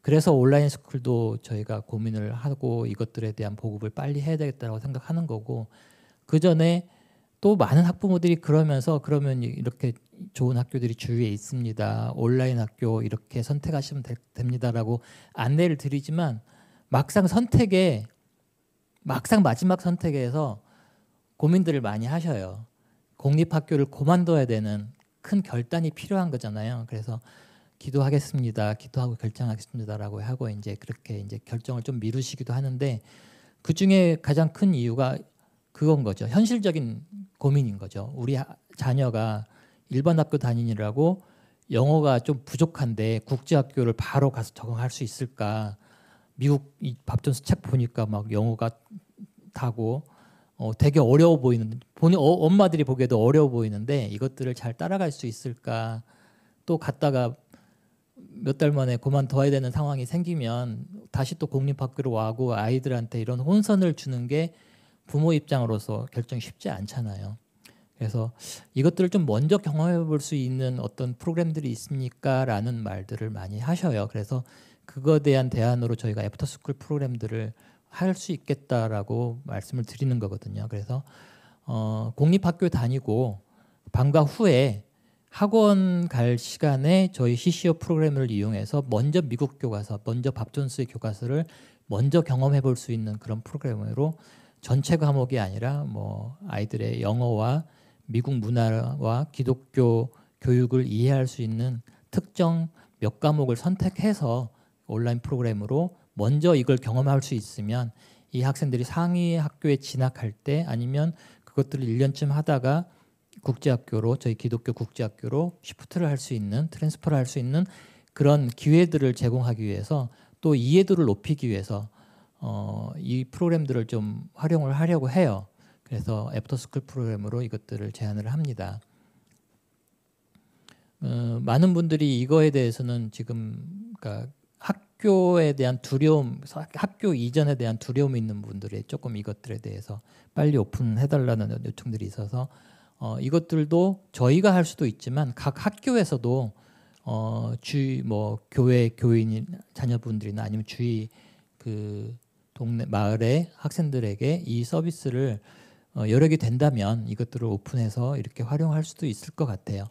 그래서 온라인 스쿨도 저희가 고민을 하고 이것들에 대한 보급을 빨리 해야 되겠다고 생각하는 거고 그 전에 또 많은 학부모들이 그러면서 그러면 이렇게 좋은 학교들이 주위에 있습니다. 온라인 학교 이렇게 선택하시면 됩니다라고 안내를 드리지만 막상 선택에 막상 마지막 선택에서 고민들을 많이 하셔요. 공립학교를 고만둬야 되는 큰 결단이 필요한 거잖아요. 그래서 기도하겠습니다. 기도하고 결정하겠습니다라고 하고 이제 그렇게 이제 결정을 좀 미루시기도 하는데 그 중에 가장 큰 이유가 그건 거죠. 현실적인 고민인 거죠. 우리 자녀가 일반 학교 다니느라고 영어가 좀 부족한데 국제학교를 바로 가서 적응할 수 있을까? 미국 이 밥존스 책 보니까 막 영어가 다고 어, 되게 어려워 보이는 본인 어, 엄마들이 보기에도 어려워 보이는데 이것들을 잘 따라갈 수 있을까 또 갔다가 몇 달 만에 그만둬야 되는 상황이 생기면 다시 또 공립학교로 와고 아이들한테 이런 혼선을 주는 게 부모 입장으로서 결정이 쉽지 않잖아요. 그래서 이것들을 좀 먼저 경험해 볼 수 있는 어떤 프로그램들이 있습니까라는 말들을 많이 하셔요. 그래서 그거에 대한 대안으로 저희가 애프터스쿨 프로그램들을 할 수 있겠다라고 말씀을 드리는 거거든요. 그래서 어, 공립학교 다니고 방과 후에 학원 갈 시간에 저희 CCO 프로그램을 이용해서 먼저 미국 교과서, 먼저 밥 존스의 교과서를 먼저 경험해 볼 수 있는 그런 프로그램으로 전체 과목이 아니라 뭐 아이들의 영어와 미국 문화와 기독교 교육을 이해할 수 있는 특정 몇 과목을 선택해서 온라인 프로그램으로 먼저 이걸 경험할 수 있으면 이 학생들이 상위 학교에 진학할 때 아니면 그것들을 1년쯤 하다가 국제학교로 저희 기독교 국제학교로 시프트를 할 수 있는 트랜스퍼를 할 수 있는 그런 기회들을 제공하기 위해서 또 이해도를 높이기 위해서 어, 이 프로그램들을 좀 활용을 하려고 해요. 그래서 애프터스쿨 프로그램으로 이것들을 제안을 합니다. 어, 많은 분들이 이거에 대해서는 지금 그러니까 학교에 대한 두려움, 학교 이전에 대한 두려움이 있는 분들의 조금 이것들에 대해서 빨리 오픈해달라는 요청들이 있어서 어, 이것들도 저희가 할 수도 있지만 각 학교에서도 어, 주위 뭐 교회 교인 자녀분들이나 아니면 주위 그 동네 마을의 학생들에게 이 서비스를 어, 여력이 된다면 이것들을 오픈해서 이렇게 활용할 수도 있을 것 같아요.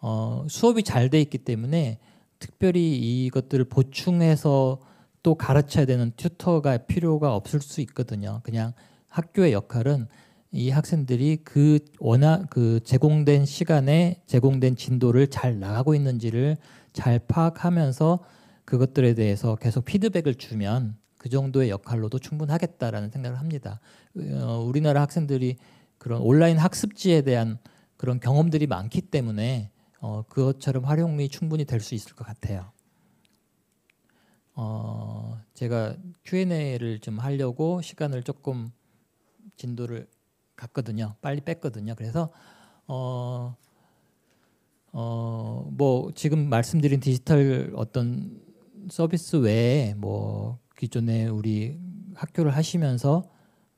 어, 수업이 잘 돼 있기 때문에 특별히 이것들을 보충해서 또 가르쳐야 되는 튜터가 필요가 없을 수 있거든요. 그냥 학교의 역할은 이 학생들이 그 워낙 그 제공된 시간에 제공된 진도를 잘 나가고 있는지를 잘 파악하면서 그것들에 대해서 계속 피드백을 주면 그 정도의 역할로도 충분하겠다라는 생각을 합니다. 어, 우리나라 학생들이 그런 온라인 학습지에 대한 그런 경험들이 많기 때문에 어, 그것처럼 활용이 충분히 될 수 있을 것 같아요. 어, 제가 Q&A를 좀 하려고 시간을 조금 진도를 갔거든요. 빨리 뺐거든요. 그래서 어, 어, 뭐 지금 말씀드린 디지털 어떤 서비스 외에 뭐 기존에 우리 학교를 하시면서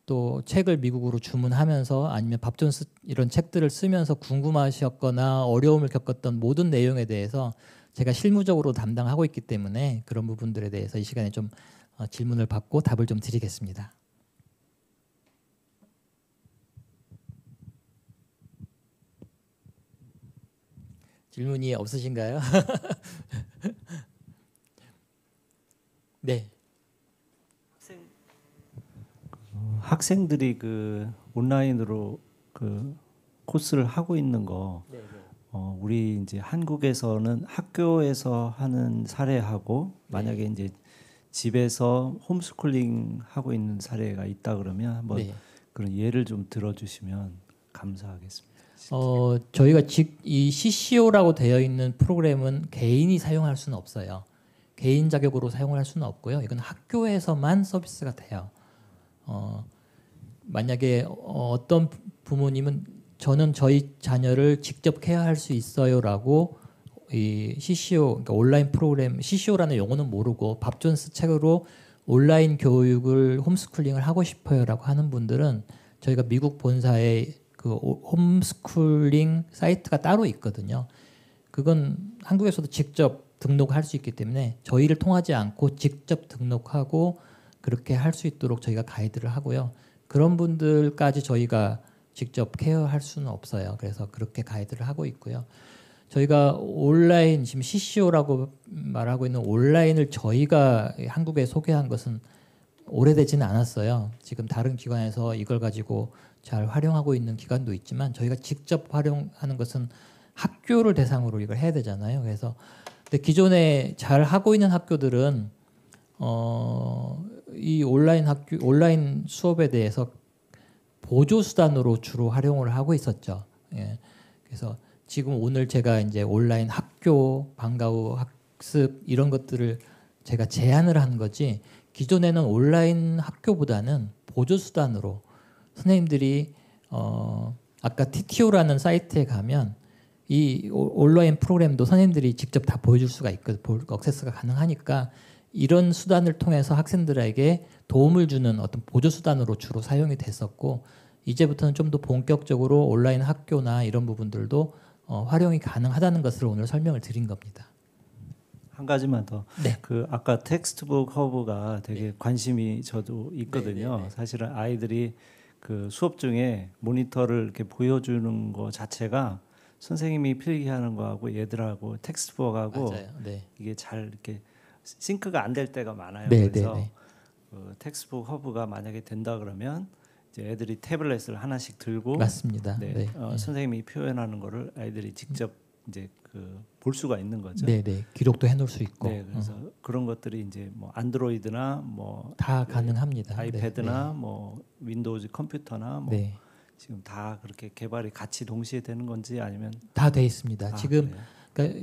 또 책을 미국으로 주문하면서 아니면 밥존스 이런 책들을 쓰면서 궁금하셨거나 어려움을 겪었던 모든 내용에 대해서 제가 실무적으로 담당하고 있기 때문에 그런 부분들에 대해서 이 시간에 좀 어, 질문을 받고 답을 좀 드리겠습니다. 질문이 없으신가요? 네. 학생들이 그 온라인으로 그 코스를 하고 있는 거 네, 네. 어, 우리 이제 한국에서는 학교에서 하는 사례하고 네. 만약에 네. 이제 집에서 홈스쿨링 하고 있는 사례가 있다 그러면 한번 네. 그런 예를 좀 들어주시면 감사하겠습니다. 어, 저희가 직, 이 CCO라고 되어 있는 프로그램은 개인이 사용할 수는 없어요. 개인 자격으로 사용할 수는 없고요. 이건 학교에서만 서비스가 돼요. 어, 만약에 어, 어떤 부모님은 저는 저희 자녀를 직접 케어할 수 있어요라고 이 CCO 그러니까 온라인 프로그램 CCO라는 용어는 모르고 밥존스 책으로 온라인 교육을 홈스쿨링을 하고 싶어요라고 하는 분들은 저희가 미국 본사에그 홈스쿨링 사이트가 따로 있거든요. 그건 한국에서도 직접 등록할 수 있기 때문에 저희를 통하지 않고 직접 등록하고 그렇게 할 수 있도록 저희가 가이드를 하고요. 그런 분들까지 저희가 직접 케어할 수는 없어요. 그래서 그렇게 가이드를 하고 있고요. 저희가 온라인 지금 CCO라고 말하고 있는 온라인을 저희가 한국에 소개한 것은 오래되지는 않았어요. 지금 다른 기관에서 이걸 가지고 잘 활용하고 있는 기관도 있지만 저희가 직접 활용하는 것은 학교를 대상으로 이걸 해야 되잖아요. 그래서 근데 기존에 잘 하고 있는 학교들은 어이 온라인 학교 온라인 수업에 대해서 보조 수단으로 주로 활용을 하고 있었죠. 예. 그래서 지금 오늘 제가 이제 온라인 학교 방과후 학습 이런 것들을 제가 제안을 한 거지 기존에는 온라인 학교보다는 보조 수단으로 선생님들이 어 아까 TTO라는 사이트에 가면 이 온라인 프로그램도 선생님들이 직접 다 보여줄 수가 있고 억세스가 그 가능하니까 이런 수단을 통해서 학생들에게 도움을 주는 어떤 보조 수단으로 주로 사용이 됐었고 이제부터는 좀 더 본격적으로 온라인 학교나 이런 부분들도 어, 활용이 가능하다는 것을 오늘 설명을 드린 겁니다. 한 가지만 더. 네. 그 아까 텍스트북 허브가 되게 네. 관심이 저도 있거든요. 네네네. 네, 네. 사실은 아이들이 그 수업 중에 모니터를 이렇게 보여주는 거 자체가 선생님이 필기하는 거하고 얘들하고 텍스트북하고 네. 이게 잘 이렇게 싱크가 안 될 때가 많아요. 네, 그래서 네, 네. 그 텍스북 허브가 만약에 된다 그러면 이제 애들이 태블릿을 하나씩 들고 맞습니다. 네, 네 어, 네. 선생님이 표현하는 거를 아이들이 직접 음. 이제 그 볼 수가 있는 거죠. 네, 네. 기록도 해놓을 수 있고. 네, 그래서 어. 그런 것들이 이제 뭐 안드로이드나 뭐다 그 가능합니다. 아이패드나 뭐 윈도우즈 컴퓨터나 뭐 지금 다 그렇게 개발이 같이 동시에 되는 건지 아니면 다 돼 있습니다. 아, 지금 그러니까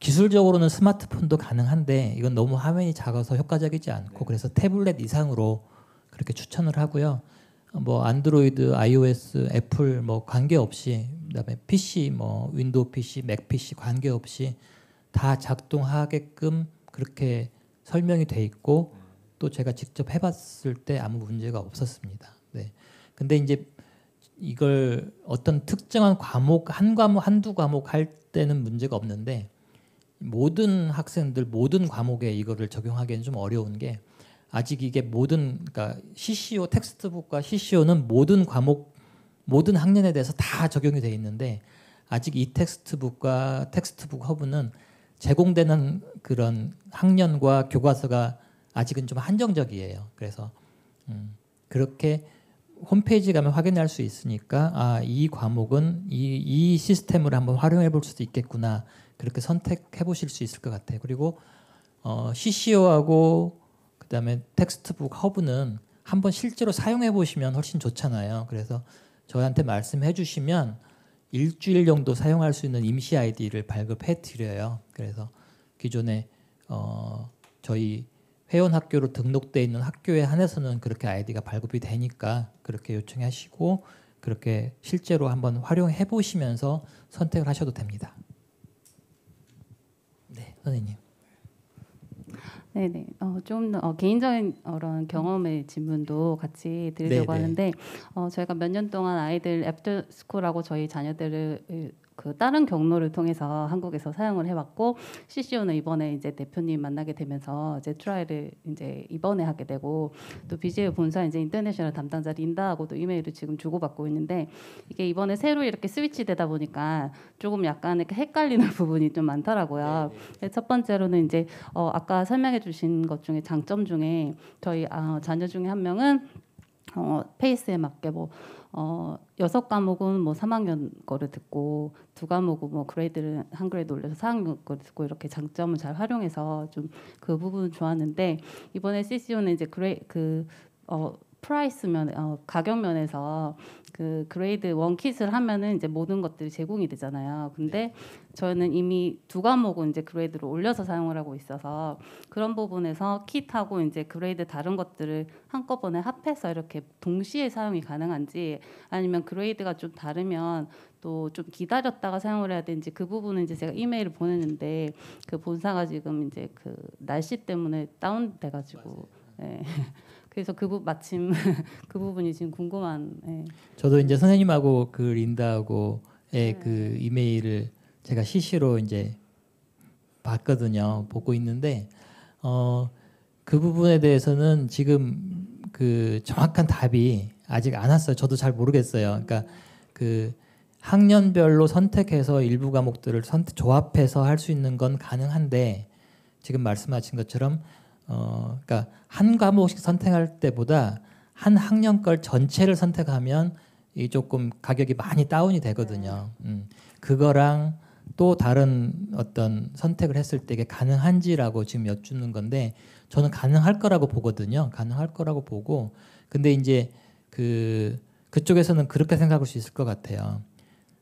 기술적으로는 스마트폰도 가능한데 이건 너무 화면이 작아서 효과적이지 않고 네. 그래서 태블릿 이상으로 그렇게 추천을 하고요. 뭐 안드로이드, iOS, 애플 뭐 관계없이 그다음에 PC 뭐 윈도우 PC, 맥 PC 관계없이 다 작동하게끔 그렇게 설명이 돼 있고 또 제가 직접 해봤을 때 아무 문제가 없었습니다. 네. 근데 이제 이걸 어떤 특정한 과목 한 과목 한두 과목 할 때는 문제가 없는데 모든 학생들 모든 과목에 이거를 적용하기는 좀 어려운 게 아직 이게 모든 그러니까 CCO 텍스트북과 CCO는 모든 과목 모든 학년에 대해서 다 적용이 돼 있는데 아직 이 텍스트북과 텍스트북 허브는 제공되는 그런 학년과 교과서가 아직은 좀 한정적이에요. 그래서 음, 그렇게 홈페이지 가면 확인할 수 있으니까 아, 이 과목은 이, 이 시스템을 한번 활용해 볼 수도 있겠구나. 그렇게 선택해 보실 수 있을 것 같아요. 그리고 어, CCO하고 그다음에 텍스트북 허브는 한번 실제로 사용해 보시면 훨씬 좋잖아요. 그래서 저한테 말씀해 주시면 일주일 정도 사용할 수 있는 임시 아이디를 발급해 드려요. 그래서 기존에 어, 저희 회원 학교로 등록돼 있는 학교에 한해서는 그렇게 아이디가 발급이 되니까 그렇게 요청하시고 그렇게 실제로 한번 활용해 보시면서 선택을 하셔도 됩니다. 선생님. 네네. 어, 좀 어, 개인적인 그런 경험의 질문도 같이 드리려고 네네. 하는데 어, 저희가 몇 년 동안 아이들 애프터스쿨하고 저희 자녀들을 그 다른 경로를 통해서 한국에서 사용을 해왔고 CCO는 이번에 이제 대표님 만나게 되면서 이제 트라이를 이제 이번에 하게 되고 또 BGA 본사 이제 인터내셔널 담당자 린다하고도 이메일을 지금 주고받고 있는데 이게 이번에 새로 이렇게 스위치되다 보니까 조금 약간 이렇게 헷갈리는 부분이 좀 많더라고요. 네첫 네. 네, 번째로는 이제 어 아까 설명해주신 것 중에 장점 중에 저희 아, 자녀 중에 한 명은 어 페이스에 맞게 뭐어 여섯 과목은 뭐 3학년 거를 듣고 두 과목은 뭐 그레이드를 한 그레이드 올려서 4학년 거를 듣고 이렇게 장점을 잘 활용해서 좀 그 부분은 좋았는데 이번에 CCO는 이제 그레 그어 프라이스 면 어, 가격 면에서 그 그레이드 원 킷을 하면은 이제 모든 것들이 제공이 되잖아요. 근데 네. 저희는 이미 두 과목은 이제 그레이드로 올려서 사용을 하고 있어서 그런 부분에서 킷하고 이제 그레이드 다른 것들을 한꺼번에 합해서 이렇게 동시에 사용이 가능한지 아니면 그레이드가 좀 다르면 또 좀 기다렸다가 사용을 해야 되는지 그 부분은 이제 제가 이메일을 보냈는데 그 본사가 지금 이제 그 날씨 때문에 다운돼가지고 예. 네. 그래서 그 부, 마침 그 부분이 지금 궁금한. 예. 저도 이제 선생님하고 그 린다하고의 예, 네. 그 이메일을 제가 CC로 이제 봤거든요. 보고 있는데 어, 그 부분에 대해서는 지금 그 정확한 답이 아직 안 왔어요. 저도 잘 모르겠어요. 그러니까 그 학년별로 선택해서 일부 과목들을 선택, 조합해서 할 수 있는 건 가능한데 지금 말씀하신 것처럼 어, 그러니까 한 과목씩 선택할 때보다 한 학년 걸 전체를 선택하면 이 조금 가격이 많이 다운이 되거든요. 네. 음, 그거랑 또 다른 어떤 선택을 했을 때 이게 가능한지라고 지금 여쭙는 건데 저는 가능할 거라고 보거든요. 가능할 거라고 보고 근데 이제 그 그쪽에서는 그렇게 생각할 수 있을 것 같아요.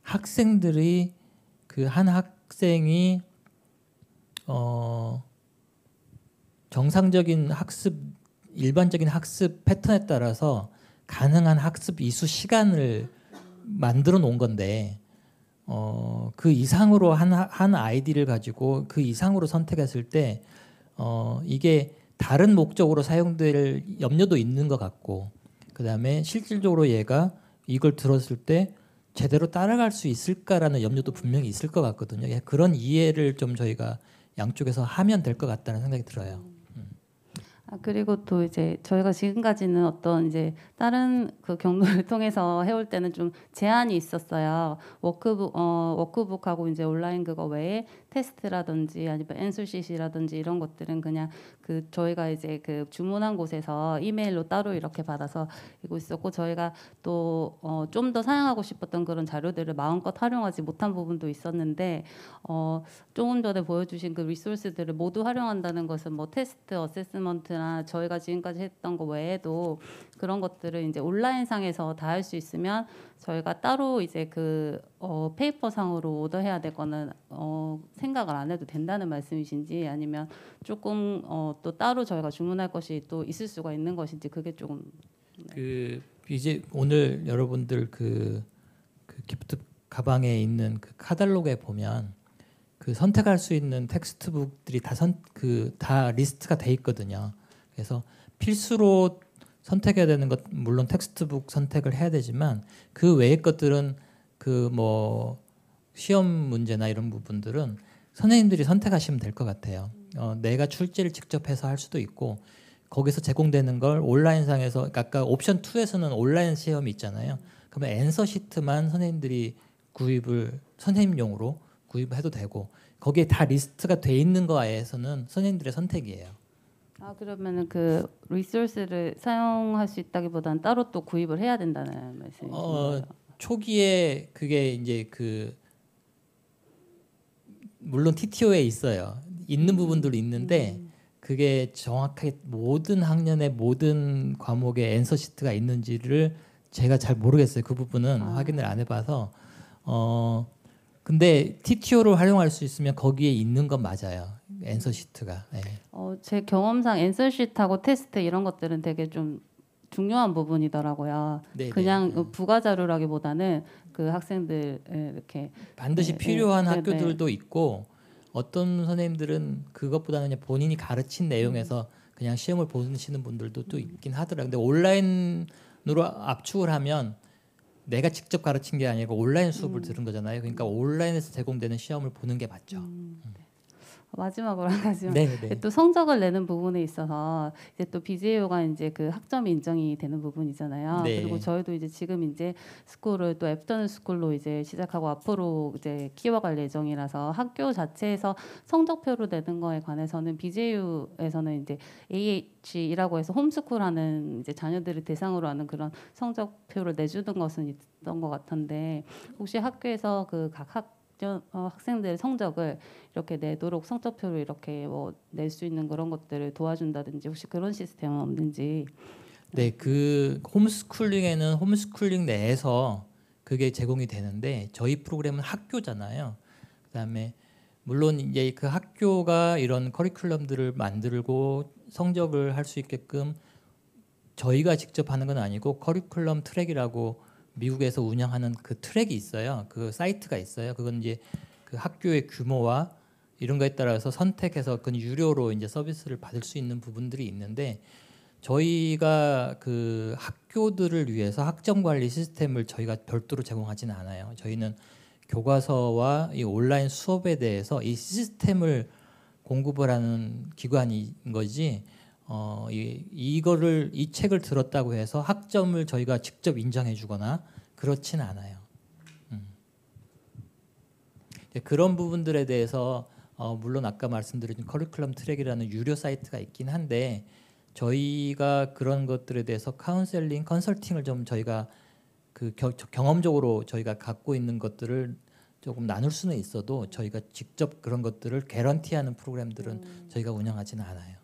학생들이 그 한 학생이 어 정상적인 학습 일반적인 학습 패턴에 따라서 가능한 학습 이수 시간을 만들어 놓은 건데 어, 그 이상으로 한, 한 아이디를 가지고 그 이상으로 선택했을 때 어, 이게 다른 목적으로 사용될 염려도 있는 것 같고 그 다음에 실질적으로 얘가 이걸 들었을 때 제대로 따라갈 수 있을까라는 염려도 분명히 있을 것 같거든요. 그런 이해를 좀 저희가 양쪽에서 하면 될 것 같다는 생각이 들어요. 아, 그리고 또 이제 저희가 지금까지는 어떤 이제 다른 그 경로를 통해서 해올 때는 좀 제한이 있었어요. 워크북 어 워크북하고 이제 온라인 그거 외에 테스트라든지 아니면 엔수시시라든지 이런 것들은 그냥 그 저희가 이제 그 주문한 곳에서 이메일로 따로 이렇게 받아서 이거 있었고 저희가 또 좀더 어 사용하고 싶었던 그런 자료들을 마음껏 활용하지 못한 부분도 있었는데 어 조금 전에 보여주신 그 리소스들을 모두 활용한다는 것은 뭐 테스트 어세스먼트나 저희가 지금까지 했던 거 외에도 그런 것들을 이제 온라인 상에서 다 할 수 있으면 저희가 따로 이제 그 어, 페이퍼상으로 오더해야 될 거는 어, 생각을 안 해도 된다는 말씀이신지 아니면 조금 어, 또 따로 저희가 주문할 것이 또 있을 수가 있는 것인지 그게 조금 네. 그 이제 오늘 여러분들 그, 그 기프트 가방에 있는 그 카달로그에 보면 그 선택할 수 있는 텍스트북들이 다선그다 그다 리스트가 돼 있거든요. 그래서 필수로 선택해야 되는 것 물론 텍스트북 선택을 해야 되지만 그 외의 것들은 그뭐 시험 문제나 이런 부분들은 선생님들이 선택하시면 될 것 같아요. 어, 내가 출제를 직접 해서 할 수도 있고 거기서 제공되는 걸 온라인상에서 그러니까 아까 옵션 2에서는 온라인 시험이 있잖아요. 그러면 앤서 시트만 선생님들이 구입을 선생님용으로 구입해도 되고 거기에 다 리스트가 돼 있는 거에서는 선생님들의 선택이에요. 아 그러면은 그 리소스를 사용할 수 있다기보다는 따로 또 구입을 해야 된다는 말씀이신가요? 어, 초기에 그게 이제 그 물론 TTO에 있어요. 있는 부분들이 있는데 음. 그게 정확하게 모든 학년의 모든 과목에 엔서 시트가 있는지를 제가 잘 모르겠어요. 그 부분은 아. 확인을 안 해봐서 어 근데 TTO를 활용할 수 있으면 거기에 있는 건 맞아요. 엔서 시트가. 네. 예. 어, 제 경험상 엔서 시트하고 테스트 이런 것들은 되게 좀 중요한 부분이더라고요. 네네. 그냥 음. 부가 자료라기보다는 그 학생들 예, 이렇게 반드시 네, 필요한 네, 학교들도 네. 있고 어떤 선생님들은 그것보다는 그냥 본인이 가르친 내용에서 그냥 시험을 보시는 분들도 또 음. 있긴 하더라고요. 근데 온라인으로 압축을 하면 내가 직접 가르친 게 아니고 온라인 수업을 음. 들은 거잖아요. 그러니까 온라인에서 제공되는 시험을 보는 게 맞죠. 음. 음. 마지막으로 한 가지만 네네. 또 성적을 내는 부분에 있어서 이제 또 BJO가 이제 그학점 인정이 되는 부분이잖아요. 네. 그리고 저희도 이제 지금 이제 스쿨을 또 앱터는 스쿨로 이제 시작하고 앞으로 이제 키워갈 예정이라서 학교 자체에서 성적표로 내는 거에 관해서는 BJO에서는 이제 AH이라고 해서 홈스쿨하는 이제 자녀들을 대상으로 하는 그런 성적표를 내주는 것은 있던 것 같은데 혹시 학교에서 그각학 어, 학생들 성적을 이렇게 내도록 성적표를 이렇게 뭐 낼 수 있는 그런 것들을 도와준다든지 혹시 그런 시스템은 없는지. 네, 그 홈스쿨링에는 홈스쿨링 내에서 그게 제공이 되는데 저희 프로그램은 학교잖아요. 그다음에 물론 이제 그 학교가 이런 커리큘럼들을 만들고 성적을 할 수 있게끔 저희가 직접 하는 건 아니고 커리큘럼 트랙이라고 미국에서 운영하는 그 트랙이 있어요. 그 사이트가 있어요. 그건 이제 그 학교의 규모와 이런 거에 따라서 선택해서 그 유료로 이제 서비스를 받을 수 있는 부분들이 있는데 저희가 그 학교들을 위해서 학점 관리 시스템을 저희가 별도로 제공하지는 않아요. 저희는 교과서와 이 온라인 수업에 대해서 이 시스템을 공급을 하는 기관인 거지 어, 이, 이거를 이 책을 들었다고 해서 학점을 저희가 직접 인정해주거나 그렇진 않아요. 음. 그런 부분들에 대해서 어, 물론 아까 말씀드린 커리큘럼 트랙이라는 유료 사이트가 있긴 한데 저희가 그런 것들에 대해서 카운셀링 컨설팅을 좀 저희가 그 겨, 경험적으로 저희가 갖고 있는 것들을 조금 나눌 수는 있어도 저희가 직접 그런 것들을 개런티하는 프로그램들은 음. 저희가 운영하지는 않아요.